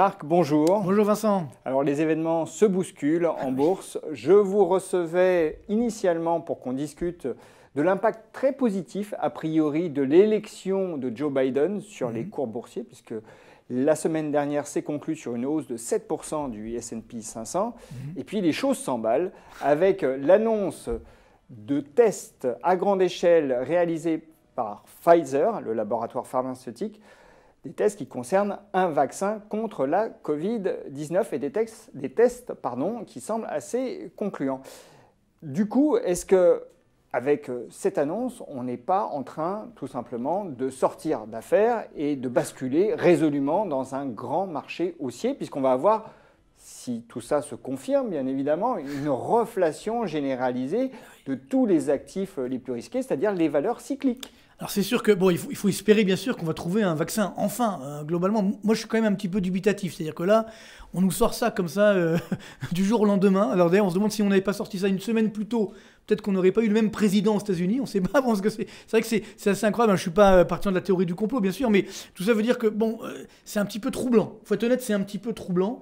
Marc, bonjour. Bonjour Vincent. Alors les événements se bousculent en ah bourse. Je vous recevais initialement pour qu'on discute de l'impact très positif, a priori, de l'élection de Joe Biden sur les mhm. cours boursiers, puisque la semaine dernière s'est conclue sur une hausse de 7% du SP 500. Mhm. Et puis les choses s'emballent avec l'annonce de tests à grande échelle réalisés par Pfizer, le laboratoire pharmaceutique, des tests qui concernent un vaccin contre la Covid-19 et des, tests, des tests pardon, qui semblent assez concluants. Du coup, est-ce que avec euh, cette annonce, on n'est pas en train tout simplement de sortir d'affaires et de basculer résolument dans un grand marché haussier, puisqu'on va avoir, si tout ça se confirme bien évidemment, une reflation généralisée de tous les actifs les plus risqués, c'est-à-dire les valeurs cycliques. Alors c'est sûr que bon, il faut, il faut espérer bien sûr qu'on va trouver un vaccin. Enfin, euh, globalement, moi je suis quand même un petit peu dubitatif, c'est-à-dire que là, on nous sort ça comme ça euh, du jour au lendemain. Alors d'ailleurs, on se demande si on n'avait pas sorti ça une semaine plus tôt, peut-être qu'on n'aurait pas eu le même président aux États-Unis. On ne sait pas. Bon, ce que c'est vrai que c'est assez incroyable. je ne suis pas euh, partisan de la théorie du complot, bien sûr, mais tout ça veut dire que bon, c'est un petit peu troublant. Faut être honnête, c'est un petit peu troublant,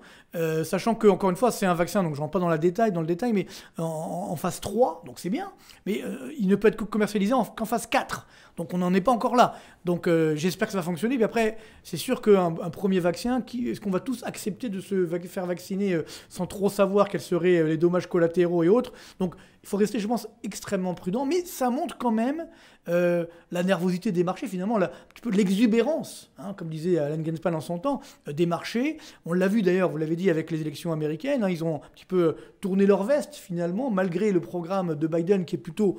sachant que encore une fois, c'est un vaccin, donc je rentre pas dans la détail, dans le détail, mais en, phase 3, donc c'est bien, mais il ne peut être commercialisé qu'en phase 4. Donc on n'en est pas encore là. Donc euh, j'espère que ça va fonctionner. Puis après, c'est sûr qu'un un premier vaccin, est-ce qu'on va tous accepter de se faire vacciner euh, sans trop savoir quels seraient euh, les dommages collatéraux et autres Donc il faut rester, je pense, extrêmement prudent. Mais ça montre quand même la nervosité des marchés, finalement, un petit peu l'exubérance, hein, comme disait Alan Greenspan en son temps, des marchés. On l'a vu d'ailleurs, vous l'avez dit, avec les élections américaines. Hein, ils ont un petit peu tourné leur veste, finalement, malgré le programme de Biden qui est plutôt...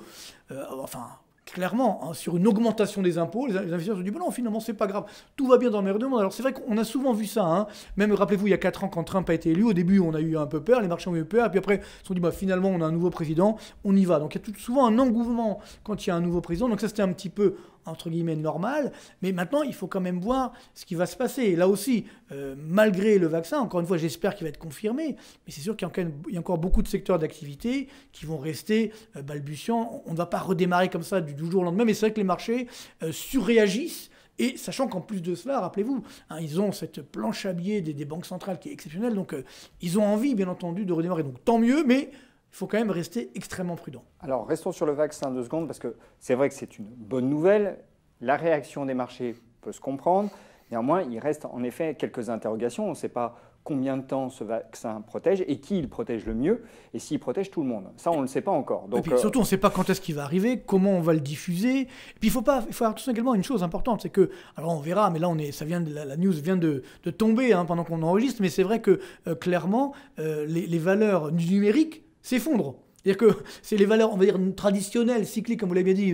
enfin clairement, hein, sur une augmentation des impôts, les, investisseurs se disent bon non, finalement, c'est pas grave, tout va bien dans le meilleur monde. Alors, c'est vrai qu'on a souvent vu ça, hein. même rappelez-vous, il y a 4 ans, quand Trump a été élu, au début, on a eu un peu peur, les marchés ont eu peur, et puis après, ils se sont dit bah, finalement, on a un nouveau président, on y va. Donc, il y a tout, souvent un engouement quand il y a un nouveau président. Donc, ça, c'était un petit peu entre guillemets normal. Mais maintenant, il faut quand même voir ce qui va se passer. Et là aussi, euh, malgré le vaccin, encore une fois, j'espère qu'il va être confirmé, mais c'est sûr qu'il y, a encore beaucoup de secteurs d'activité qui vont rester balbutiant euh, balbutiants. On ne va pas redémarrer comme ça du, jour au lendemain, mais c'est vrai que les marchés euh, surréagissent. Et sachant qu'en plus de cela, rappelez-vous, hein, ils ont cette planche à billets des, des banques centrales qui est exceptionnelle, donc ils ont envie, bien entendu, de redémarrer. Donc tant mieux, mais il faut quand même rester extrêmement prudent. Alors restons sur le vaccin deux secondes parce que c'est vrai que c'est une bonne nouvelle. La réaction des marchés peut se comprendre. Néanmoins, il reste en effet quelques interrogations. On ne sait pas combien de temps ce vaccin protège et qui il protège le mieux et s'il protège tout le monde. Ça, on ne le sait pas encore. et puis, surtout, on ne sait pas quand est-ce qu'il va arriver, comment on va le diffuser. Et puis, il faut, pas, il faut avoir tout également une chose importante, c'est que, alors on verra, mais là, on est, ça vient de, la, news vient de, tomber hein, pendant qu'on enregistre, mais c'est vrai que, euh, clairement, euh, les, les valeurs numériques s'effondre. C'est-à-dire que c'est les valeurs, on va dire, traditionnelles, cycliques, comme vous l'avez bien dit,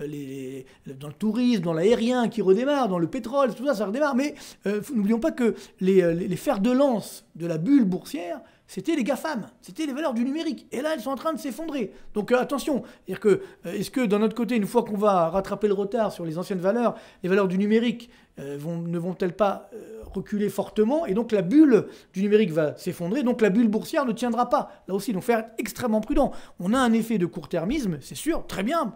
euh, dans le tourisme, dans l'aérien qui redémarre, dans le pétrole, tout ça, ça redémarre. Mais euh, n'oublions pas que euh, les, fers de lance de la bulle boursière, c'était les GAFAM, c'était les valeurs du numérique. Et là, elles sont en train de s'effondrer. Donc euh, attention, euh, est-ce que, que d'un autre côté, une fois qu'on va rattraper le retard sur les anciennes valeurs, les valeurs du numérique euh, ne vont-elles pas reculer fortement Et donc la bulle du numérique va s'effondrer, donc la bulle boursière ne tiendra pas. Là aussi, faut faire extrêmement prudent. On a un effet de court-termisme, c'est sûr, très bien,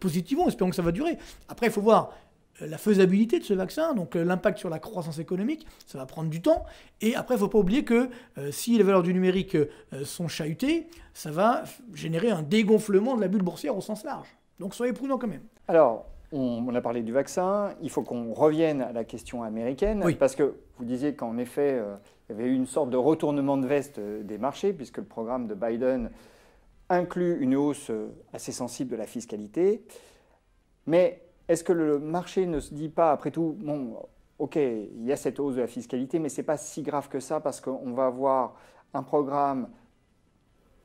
positivement, espérons que ça va durer. Après, il faut voir la faisabilité de ce vaccin, donc euh, l'impact sur la croissance économique, ça va prendre du temps. Et après, il ne faut pas oublier que euh, si les valeurs du numérique euh, sont chahutées, ça va générer un dégonflement de la bulle boursière au sens large. Donc soyez prudents quand même. Alors, on, a parlé du vaccin, il faut qu'on revienne à la question américaine, oui. parce que vous disiez qu'en effet, il y avait eu une sorte de retournement de veste des marchés, puisque le programme de Biden inclut une hausse assez sensible de la fiscalité. Mais est-ce que le marché ne se dit pas, après tout, bon, ok, il y a cette hausse de la fiscalité, mais ce n'est pas si grave que ça parce qu'on va avoir un programme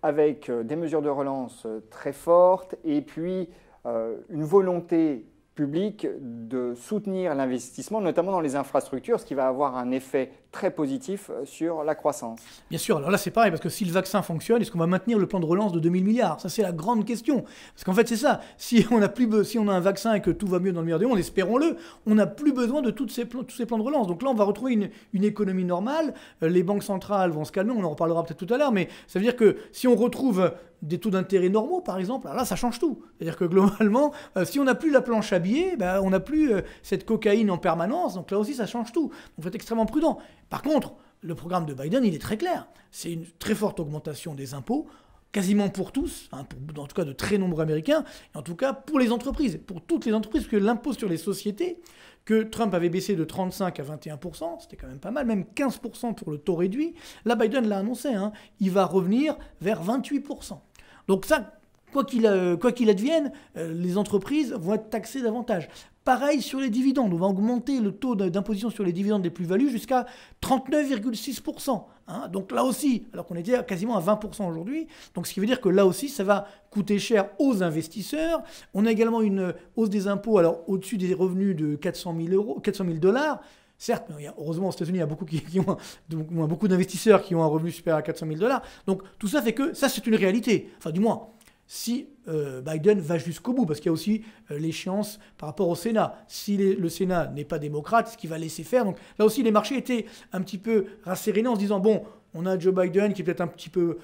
avec euh, des mesures de relance euh, très fortes et puis euh, une volonté publique de soutenir l'investissement, notamment dans les infrastructures, ce qui va avoir un effet très positif euh, sur la croissance. Bien sûr, alors là c'est pareil, parce que si le vaccin fonctionne, est-ce qu'on va maintenir le plan de relance de 2000 milliards Ça c'est la grande question. Parce qu'en fait c'est ça, si on, a plus si on a un vaccin et que tout va mieux dans le meilleur des mondes, espérons-le, on n'a plus besoin de toutes ces tous ces plans de relance. Donc là on va retrouver une, une économie normale, euh, les banques centrales vont se calmer, on en reparlera peut-être tout à l'heure, mais ça veut dire que si on retrouve des taux d'intérêt normaux, par exemple, alors là, ça change tout. C'est-à-dire que globalement, euh, si on n'a plus la planche à billets, ben, on n'a plus cette cocaïne en permanence. Donc là aussi, ça change tout. Donc, fait faut être extrêmement prudent. Par contre, le programme de Biden, il est très clair. C'est une très forte augmentation des impôts, quasiment pour tous, hein, en tout cas de très nombreux Américains, et en tout cas pour les entreprises, pour toutes les entreprises, parce que l'impôt sur les sociétés, que Trump avait baissé de 35 à 21%, c'était quand même pas mal, même 15% pour le taux réduit, là Biden l'a annoncé, hein, il va revenir vers 28%. Donc ça, quoi qu'il euh, advienne, euh, les entreprises vont être taxées davantage. Pareil sur les dividendes, on va augmenter le taux d'imposition sur les dividendes des plus-values jusqu'à 39,6%. Hein. Donc là aussi, alors qu'on était quasiment à 20% aujourd'hui, donc ce qui veut dire que là aussi, ça va coûter cher aux investisseurs. On a également une hausse des impôts, alors au-dessus des revenus de 400 000 euros, 400 dollars. Certes, mais heureusement aux États-Unis, il y a beaucoup, ont, beaucoup d'investisseurs qui ont un revenu supérieur à 400 000 dollars. Donc tout ça fait que ça, c'est une réalité. Enfin, du moins, si euh, Biden va jusqu'au bout, parce qu'il y a aussi euh, l'échéance par rapport au Sénat. Si le Sénat n'est pas démocrate, ce qu'il va laisser faire. Donc là aussi, les marchés étaient un petit peu rassérénés en se disant, bon, on a Joe Biden qui est peut-être un petit peu,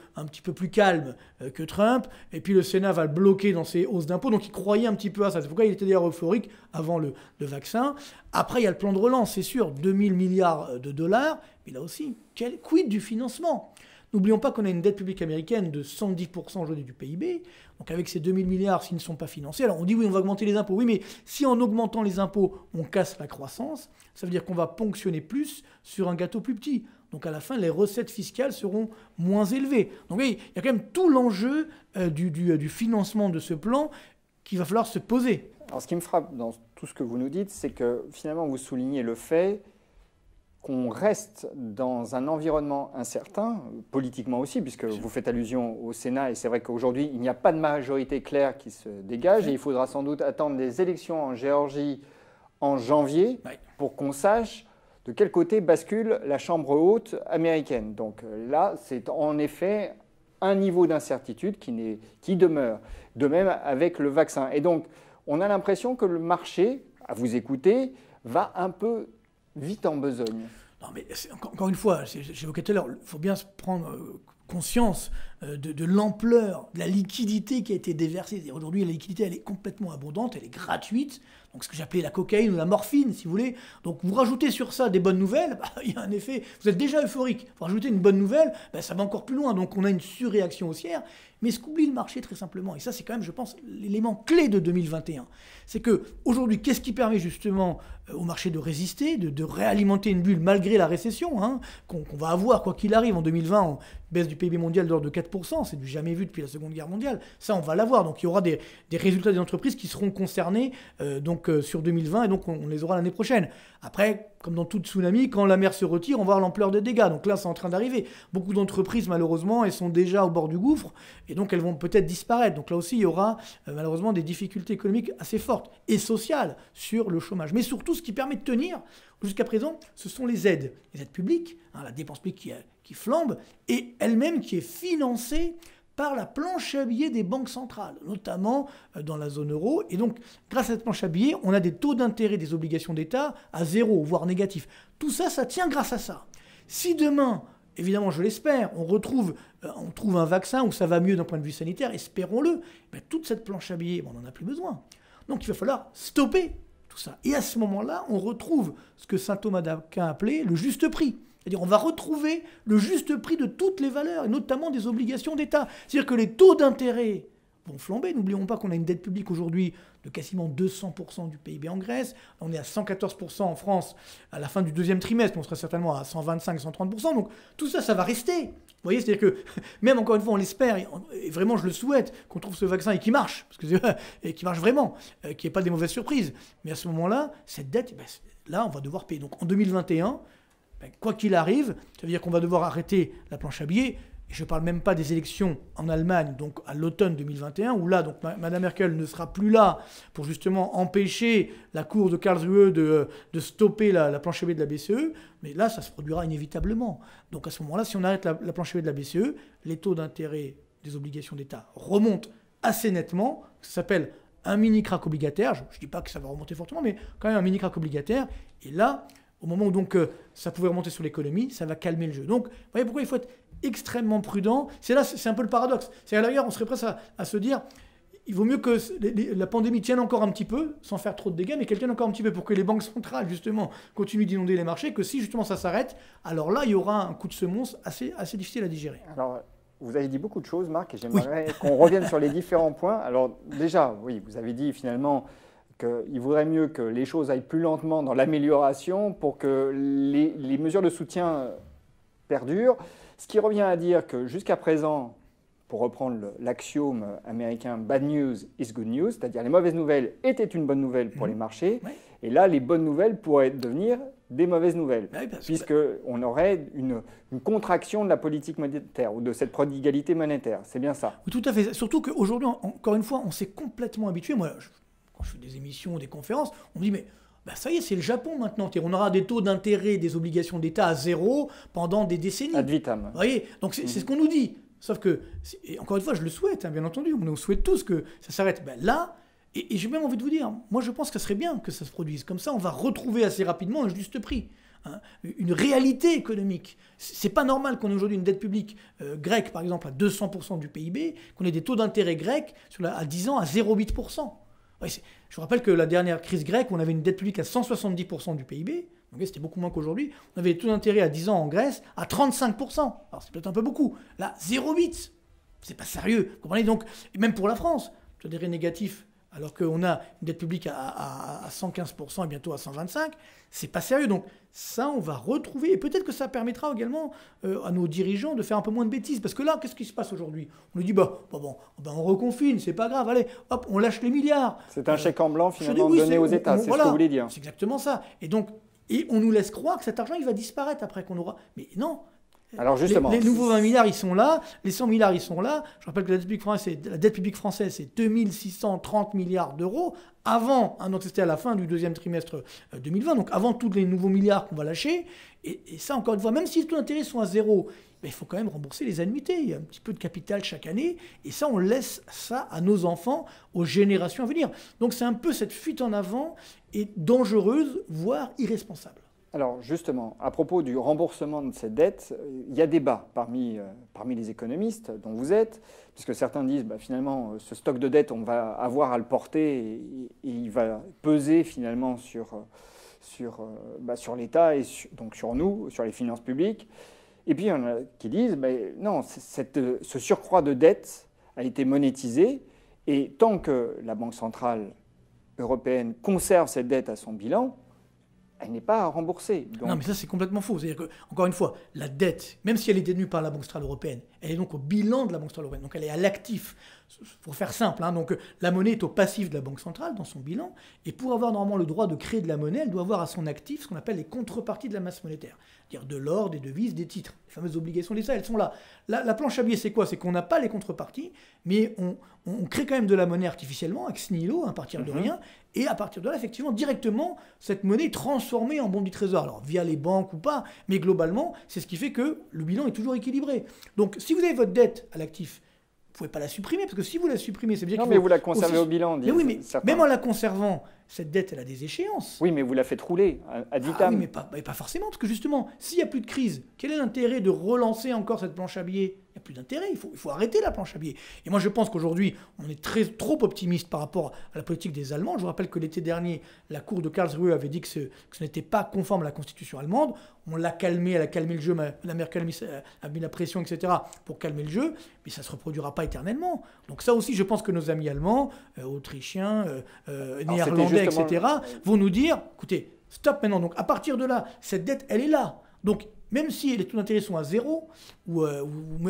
plus calme euh, que Trump, et puis le Sénat va le bloquer dans ses hausses d'impôts, donc il croyait un petit peu à ça. C'est pourquoi il était d'ailleurs euphorique avant le, vaccin. Après, il y a le plan de relance, c'est sûr, 2000 milliards de dollars, mais là aussi, quel quid du financement N'oublions pas qu'on a une dette publique américaine de 110% aujourd'hui du PIB. Donc avec ces 2000 milliards, s'ils ne sont pas financés, alors on dit oui, on va augmenter les impôts. Oui, mais si en augmentant les impôts, on casse la croissance, ça veut dire qu'on va ponctionner plus sur un gâteau plus petit. Donc à la fin, les recettes fiscales seront moins élevées. Donc oui, il y a quand même tout l'enjeu euh, du, euh, du financement de ce plan qu'il va falloir se poser. Alors ce qui me frappe dans tout ce que vous nous dites, c'est que finalement vous soulignez le fait on reste dans un environnement incertain, politiquement aussi, puisque vous faites allusion au Sénat, et c'est vrai qu'aujourd'hui, il n'y a pas de majorité claire qui se dégage, et il faudra sans doute attendre des élections en Géorgie en janvier pour qu'on sache de quel côté bascule la Chambre haute américaine. Donc euh, là, c'est en effet un niveau d'incertitude qui, qui demeure. De même avec le vaccin. Et donc, on a l'impression que le marché, à vous écouter, va un peu vite en besogne. Non, mais encore une fois, j'évoquais tout à l'heure, il faut bien se prendre euh, conscience euh, de, de l'ampleur, de la liquidité qui a été déversée. Aujourd'hui, la liquidité, elle est complètement abondante, elle est gratuite ce que j'appelais la cocaïne ou la morphine, si vous voulez. Donc vous rajoutez sur ça des bonnes nouvelles, bah, il y a un effet, vous êtes déjà euphorique. Vous rajoutez une bonne nouvelle, bah, ça va encore plus loin. Donc on a une surréaction haussière. Mais ce qu'oublie le marché très simplement, et ça c'est quand même, je pense, l'élément clé de 2021, c'est que aujourd'hui, qu'est-ce qui permet justement euh, au marché de résister, de, réalimenter une bulle malgré la récession hein, qu'on va avoir, quoi qu'il arrive, en 2020, on baisse du PIB mondial d'ordre de 4%, c'est du jamais vu depuis la Seconde Guerre mondiale, ça on va l'avoir, donc il y aura des, résultats des entreprises qui seront concernés, euh, donc sur 2020, et donc on, les aura l'année prochaine. Après, comme dans tout tsunami, quand la mer se retire, on va voir l'ampleur des dégâts. Donc là, c'est en train d'arriver. Beaucoup d'entreprises, malheureusement, elles sont déjà au bord du gouffre, et donc elles vont peut-être disparaître. Donc là aussi, il y aura euh, malheureusement des difficultés économiques assez fortes et sociales sur le chômage. Mais surtout, ce qui permet de tenir jusqu'à présent, ce sont les aides. Les aides publiques, hein, la dépense publique qui, euh, qui flambe, et elle-même qui est financée par la planche à billets des banques centrales, notamment euh, dans la zone euro. Et donc, grâce à cette planche à billets, on a des taux d'intérêt des obligations d'État à zéro, voire négatif. Tout ça, ça tient grâce à ça. Si demain, évidemment, je l'espère, on retrouve, euh, on trouve un vaccin où ça va mieux d'un point de vue sanitaire, espérons-le, eh toute cette planche à billets, on n'en a plus besoin. Donc il va falloir stopper tout ça. Et à ce moment-là, on retrouve ce que saint Thomas d'Aquin appelait le juste prix. C'est-à-dire on va retrouver le juste prix de toutes les valeurs, et notamment des obligations d'État. C'est-à-dire que les taux d'intérêt vont flamber. N'oublions pas qu'on a une dette publique aujourd'hui de quasiment 200% du PIB en Grèce. On est à 114% en France à la fin du deuxième trimestre. On sera certainement à 125-130%. Donc tout ça, ça va rester. Vous voyez, c'est-à-dire que même encore une fois, on l'espère, et vraiment je le souhaite, qu'on trouve ce vaccin et qu'il marche, parce que, et qu'il marche vraiment, euh, qu'il n'y ait pas des mauvaises surprises. Mais à ce moment-là, cette dette, eh ben, là, on va devoir payer. Donc en 2021, ben, quoi qu'il arrive, ça veut dire qu'on va devoir arrêter la planche à billets. Et je ne parle même pas des élections en Allemagne, donc à l'automne 2021, où là, donc Madame Merkel ne sera plus là pour justement empêcher la Cour de Karlsruhe de, stopper la, planche à billets de la BCE. Mais là, ça se produira inévitablement. Donc à ce moment-là, si on arrête la, planche à billets de la BCE, les taux d'intérêt des obligations d'État remontent assez nettement. Ça s'appelle un mini crack obligataire. Je ne dis pas que ça va remonter fortement, mais quand même un mini crack obligataire. Et là, au moment où donc euh, ça pouvait remonter sur l'économie, ça va calmer le jeu. Donc, vous voyez pourquoi il faut être extrêmement prudent. C'est là, c'est un peu le paradoxe. C'est à on serait prêt à, se dire, il vaut mieux que la pandémie tienne encore un petit peu, sans faire trop de dégâts, mais qu'elle tienne encore un petit peu pour que les banques centrales, justement, continuent d'inonder les marchés, que si justement ça s'arrête, alors là, il y aura un coup de semonce assez, assez difficile à digérer. Alors, vous avez dit beaucoup de choses, Marc, et j'aimerais qu'on revienne sur les différents points. Alors, déjà, oui, vous avez dit finalement qu'il vaudrait mieux que les choses aillent plus lentement dans l'amélioration pour que les, mesures de soutien perdurent. Ce qui revient à dire que jusqu'à présent, pour reprendre l'axiome américain bad news is good news, c'est-à-dire les mauvaises nouvelles étaient une bonne nouvelle pour mhm. les marchés, et là les bonnes nouvelles pourraient devenir des mauvaises nouvelles, ah puisque puisqu'on bah aurait une, une, contraction de la politique monétaire ou de cette prodigalité monétaire. C'est bien ça. Tout à fait. Surtout qu'aujourd'hui, encore une fois, on s'est complètement habitué. Moi, je quand je fais des émissions, des conférences, on me dit mais bah, ça y est, c'est le Japon maintenant. On aura des taux d'intérêt des obligations d'État à zéro pendant des décennies. Ad vitam. Vous voyez Donc c'est ce mhm. qu'on nous dit. Sauf que, encore une fois, je le souhaite, hein, bien entendu, on souhaite tous que ça s'arrête. Ben, là, et, j'ai même envie de vous dire, moi je pense que ce serait bien que ça se produise. Comme ça, on va retrouver assez rapidement un juste prix. Hein. une réalité économique. C'est pas normal qu'on ait aujourd'hui une dette publique euh, grecque, par exemple, à 200% du PIB, qu'on ait des taux d'intérêt grecs à 10 ans à 0,8% je vous rappelle que la dernière crise grecque, on avait une dette publique à 170% du PIB, c'était beaucoup moins qu'aujourd'hui. On avait tout taux d'intérêt à 10 ans en Grèce à 35%. Alors c'est peut-être un peu beaucoup. Là, 0,8. C'est pas sérieux. Vous comprenez donc, même pour la France, je dirais négatif alors qu'on a une dette publique à, 115% et bientôt à 125%, c'est pas sérieux. Donc ça, on va retrouver, et peut-être que ça permettra également euh, à nos dirigeants de faire un peu moins de bêtises, parce que là, qu'est-ce qui se passe aujourd'hui On nous dit, bah, bah bon, bah ben, on reconfine, c'est pas grave, allez, hop, on lâche les milliards. C'est un chèque en blanc finalement donné aux États, c'est ce que vous voulez dire. C'est exactement ça. Et donc, et on nous laisse croire que cet argent, il va disparaître après qu'on aura... Mais non, alors justement. Les, nouveaux 20 milliards, ils sont là. Les 100 milliards, ils sont là. Je rappelle que la dette publique française, la dette publique française c'est 2630 milliards d'euros avant, hein, donc c'était à la fin du deuxième trimestre 2020, euh, donc avant tous les nouveaux milliards qu'on va lâcher. Et, ça, encore une fois, même si les taux d'intérêt sont à zéro, ben, il faut quand même rembourser les annuités. Il y a un petit peu de capital chaque année. Et ça, on laisse ça à nos enfants, aux générations à venir. Donc c'est un peu cette fuite en avant et dangereuse, voire irresponsable. Alors justement, à propos du remboursement de cette dette, il y a débat parmi, euh, parmi les économistes dont vous êtes, puisque certains disent bah, finalement euh, ce stock de dette, on va avoir à le porter et, il va peser finalement sur, euh, bah, sur, l'État et donc sur nous, sur les finances publiques. Et puis il y en a qui disent bah, non, ce surcroît de dette a été monétisé et tant que la Banque centrale européenne conserve cette dette à son bilan, elle n'est pas remboursée. Non, mais ça, c'est complètement faux. C'est-à-dire que, encore une fois, la dette, même si elle est détenue par la Banque centrale européenne, elle est donc au bilan de la Banque centrale européenne. Donc, elle est à l'actif. Pour faire simple, hein. donc, la monnaie est au passif de la Banque centrale dans son bilan. Et pour avoir normalement le droit de créer de la monnaie, elle doit avoir à son actif ce qu'on appelle les contreparties de la masse monétaire. C'est-à-dire de l'or, des devises, des titres. Les fameuses obligations d'État, elles sont là. La, planche à billets, c'est quoi C'est qu'on n'a pas les contreparties, mais on, crée quand même de la monnaie artificiellement, ex nihilo, à partir de mm-hmm. rien. Et à partir de là, effectivement, directement, cette monnaie est transformée en bon du trésor. Alors, via les banques ou pas, mais globalement, c'est ce qui fait que le bilan est toujours équilibré. Donc, si vous avez votre dette à l'actif, vous ne pouvez pas la supprimer, parce que si vous la supprimez, c'est bien Non, mais vous la conservez au bilan. Mais oui, mais même en la conservant, cette dette, elle a des échéances. Oui, mais vous la faites rouler à vitam. Ah oui, mais pas, mais pas forcément, parce que justement, s'il n'y a plus de crise, quel est l'intérêt de relancer encore cette planche à billets a plus d'intérêt. Il faut, il faut arrêter la planche à billets. Et moi, je pense qu'aujourd'hui, on est très, trop optimiste par rapport à la politique des Allemands. Je vous rappelle que l'été dernier, la Cour de Karlsruhe avait dit que ce, n'était pas conforme à la Constitution allemande. On l'a calmé, elle a calmé le jeu, la Merkel euh, a mis, la pression, etc., pour calmer le jeu, mais ça ne se reproduira pas éternellement. Donc ça aussi, je pense que nos amis allemands, euh, autrichiens, euh, néerlandais, etc., vont nous dire, écoutez, stop maintenant. Donc à partir de là, cette dette, elle est là. Donc même si les taux d'intérêt sont à zéro ou, euh,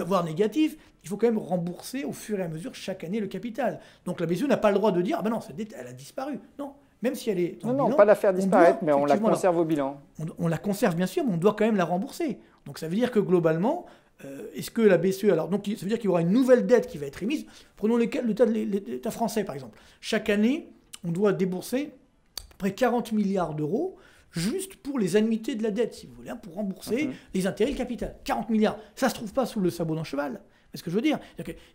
voire négatifs, il faut quand même rembourser au fur et à mesure chaque année le capital. Donc la BCE n'a pas le droit de dire ah ben non, cette dette elle a disparu. Non, même si elle est non, non, pas la faire disparaître, mais on la conserve au bilan. On, la conserve bien sûr, mais on doit quand même la rembourser. Donc ça veut dire que globalement, euh, est-ce que la BCE alors donc ça veut dire qu'il y aura une nouvelle dette qui va être émise. Prenons l'État français par exemple. Chaque année, on doit débourser près 40 milliards d'euros juste pour les annuités de la dette, si vous voulez, hein, pour rembourser les intérêts et le capital. 40 milliards, ça ne se trouve pas sous le sabot d'un cheval. C'est ce que je veux dire.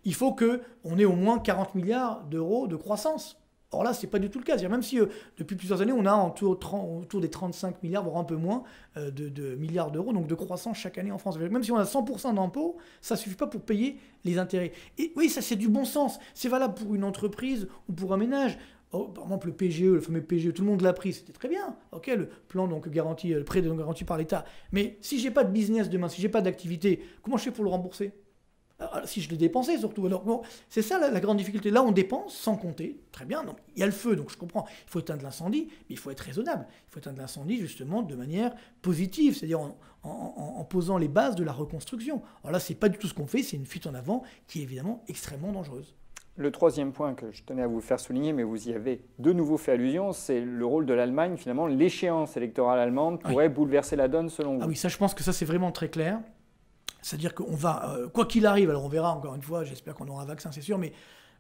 il faut qu'on ait au moins 40 milliards d'euros de croissance. Or là, ce n'est pas du tout le cas. Même si euh, depuis plusieurs années, on a autour, des 35 milliards, voire un peu moins, euh, de, milliards d'euros, donc de croissance chaque année en France. Même si on a 100% d'impôts, ça ne suffit pas pour payer les intérêts. Et oui, ça c'est du bon sens. C'est valable pour une entreprise ou pour un ménage. Oh, par exemple le PGE, le fameux PGE, tout le monde l'a pris, c'était très bien, ok, le plan donc garanti, euh, le prêt donc garanti par l'État. Mais si j'ai pas de business demain, si j'ai pas d'activité, comment je fais pour le rembourser ah, ah, si je le dépensais surtout. Alors bon, c'est ça la, grande difficulté. Là, on dépense sans compter. Très bien. il y a le feu, donc je comprends. Il faut éteindre l'incendie, mais il faut être raisonnable. Il faut éteindre l'incendie justement de manière positive, c'est-à-dire en, posant les bases de la reconstruction. Alors là, c'est pas du tout ce qu'on fait. C'est une fuite en avant qui est évidemment extrêmement dangereuse. Le troisième point que je tenais à vous faire souligner, mais vous y avez de nouveau fait allusion, c'est le rôle de l'Allemagne. Finalement, l'échéance électorale allemande pourrait bouleverser la donne selon vous. Ah oui, ça je pense que ça c'est vraiment très clair. C'est-à-dire qu'on va, euh, quoi qu'il arrive, alors on verra encore une fois, j'espère qu'on aura un vaccin, c'est sûr, mais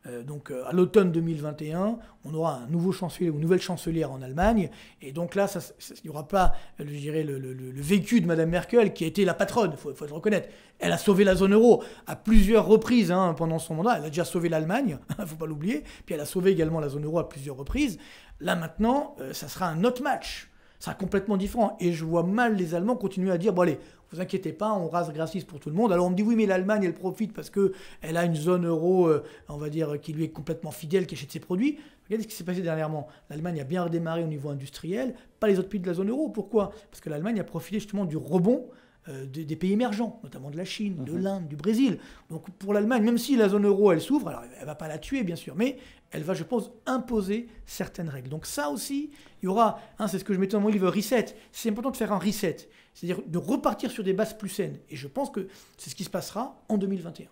euh, donc euh, à l'automne 2021, on aura un nouveau chancelier ou une nouvelle chancelière en Allemagne. Et donc là, il n'y aura pas, euh, je dirais, le, vécu de Mme Merkel, qui a été la patronne, il faut, le reconnaître. Elle a sauvé la zone euro à plusieurs reprises hein, pendant son mandat. Elle a déjà sauvé l'Allemagne, il ne faut pas l'oublier. Puis elle a sauvé également la zone euro à plusieurs reprises. Là maintenant, ça sera un autre match sera complètement différent. Et je vois mal les Allemands continuer à dire, bon allez, vous inquiétez pas, on rase gratis pour tout le monde. Alors on me dit, oui, mais l'Allemagne, elle profite parce que elle a une zone euro, euh, on va dire, qui lui est complètement fidèle, qui achète ses produits. Regardez ce qui s'est passé dernièrement. L'Allemagne a bien redémarré au niveau industriel, pas les autres pays de la zone euro. Pourquoi Parce que l'Allemagne a profité justement du rebond euh, des, pays émergents, notamment de la Chine, de mhm. l'Inde, du Brésil. Donc pour l'Allemagne, même si la zone euro, elle s'ouvre, alors elle ne va pas la tuer, bien sûr, mais elle va, je pense, imposer certaines règles. Donc ça aussi, il y aura, hein, c'est ce que je mettais dans mon livre, reset, c'est important de faire un reset, c'est-à-dire de repartir sur des bases plus saines. Et je pense que c'est ce qui se passera en 2021.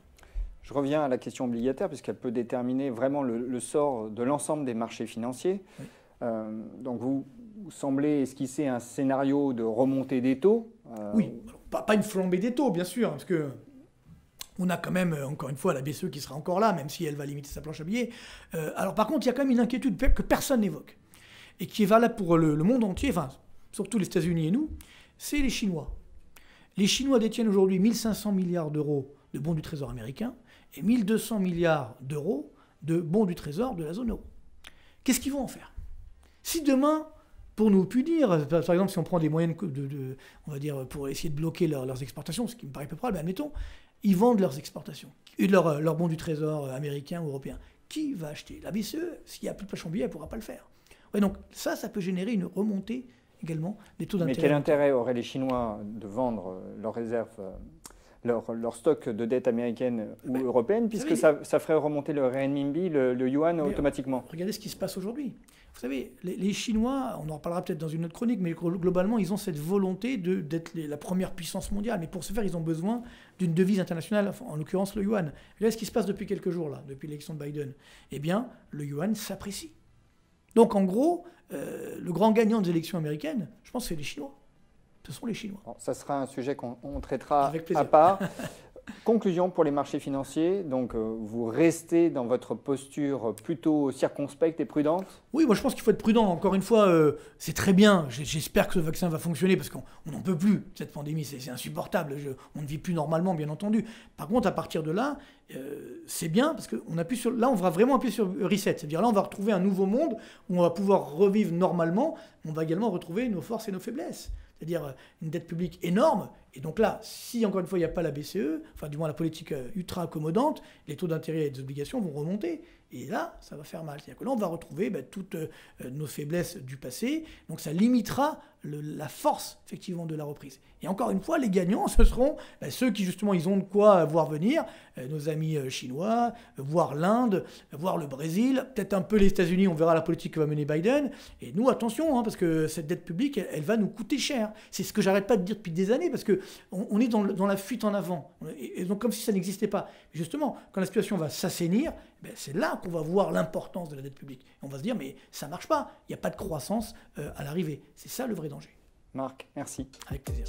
Je reviens à la question obligataire, puisqu'elle peut déterminer vraiment le, sort de l'ensemble des marchés financiers. Euh, donc vous, semblez esquisser un scénario de remontée des taux. Euh, oui, alors, pas, une flambée des taux, bien sûr, hein, parce que on a quand même, euh, encore une fois, la BCE qui sera encore là, même si elle va limiter sa planche à billets. Euh, alors par contre, il y a quand même une inquiétude que personne n'évoque, et qui est valable pour le, monde entier, enfin, surtout les États-Unis et nous, c'est les Chinois. Les Chinois détiennent aujourd'hui 1500 milliards d'euros de bons du Trésor américain et 1200 milliards d'euros de bons du Trésor de la zone euro. Qu'est-ce qu'ils vont en faire Si demain, pour nous punir. Par exemple, si on prend des moyens de, de, on va dire, pour essayer de bloquer leurs exportations, ce qui me paraît peu probable, mettons, admettons, ils vendent leurs exportations leurs euh, bons du trésor euh, américain ou européen. Qui va acheter La BCE, s'il n'y a plus de en billet, elle ne pourra pas le faire. Ouais, donc ça, ça peut générer une remontée également des taux d'intérêt. Mais quel intérêt auraient les Chinois de vendre euh, leurs réserves leur, leur, stock de dette américaine ou européennes, européenne, puisque ça, ferait remonter le renminbi, le yuan automatiquement. Regardez ce qui se passe aujourd'hui. Vous savez, les, Chinois, on en reparlera peut-être dans une autre chronique, mais globalement, ils ont cette volonté d'être la première puissance mondiale. Mais pour ce faire, ils ont besoin d'une devise internationale, en l'occurrence le yuan. Et là, ce qui se passe depuis quelques jours, là, depuis l'élection de Biden, eh bien, le yuan s'apprécie. Donc, en gros, euh, le grand gagnant des élections américaines, je pense, c'est les Chinois. Ce sont les Chinois. ça sera un sujet qu'on traitera à part. Conclusion pour les marchés financiers, donc euh, vous restez dans votre posture plutôt circonspecte et prudente Oui, moi je pense qu'il faut être prudent. Encore une fois, euh, c'est très bien. J'espère que ce vaccin va fonctionner parce qu'on n'en peut plus. Cette pandémie, c'est insupportable. on ne vit plus normalement, bien entendu. Par contre, à partir de là, euh, c'est bien parce que on sur, là, on va vraiment appuyer sur reset. C'est-à-dire là, on va retrouver un nouveau monde où on va pouvoir revivre normalement. on va également retrouver nos forces et nos faiblesses c'est-à-dire euh, une dette publique énorme. Et donc là, si encore une fois il n'y a pas la BCE, enfin du moins la politique euh, ultra accommodante, les taux d'intérêt et des obligations vont remonter. Et là, ça va faire mal. C'est-à-dire que là, on va retrouver bah, toutes euh, nos faiblesses du passé. Donc ça limitera la force effectivement de la reprise. Et encore une fois, les gagnants, ce seront bah, ceux qui justement ils ont de quoi euh, voir venir, euh, nos amis euh, chinois, voir l'Inde, voir le Brésil, peut-être un peu les États-Unis, on verra la politique que va mener Biden. Et nous, attention, hein, parce que cette dette publique, elle, va nous coûter cher. C'est ce que j'arrête pas de dire depuis des années, parce que on, est dans, dans, la fuite en avant. Et, donc comme si ça n'existait pas. Justement, quand la situation va s'assainir, eh ben, c'est là qu'on va voir l'importance de la dette publique. on va se dire, mais ça marche pas, il n'y a pas de croissance à l'arrivée. C'est ça le vrai Marc, merci. Avec plaisir.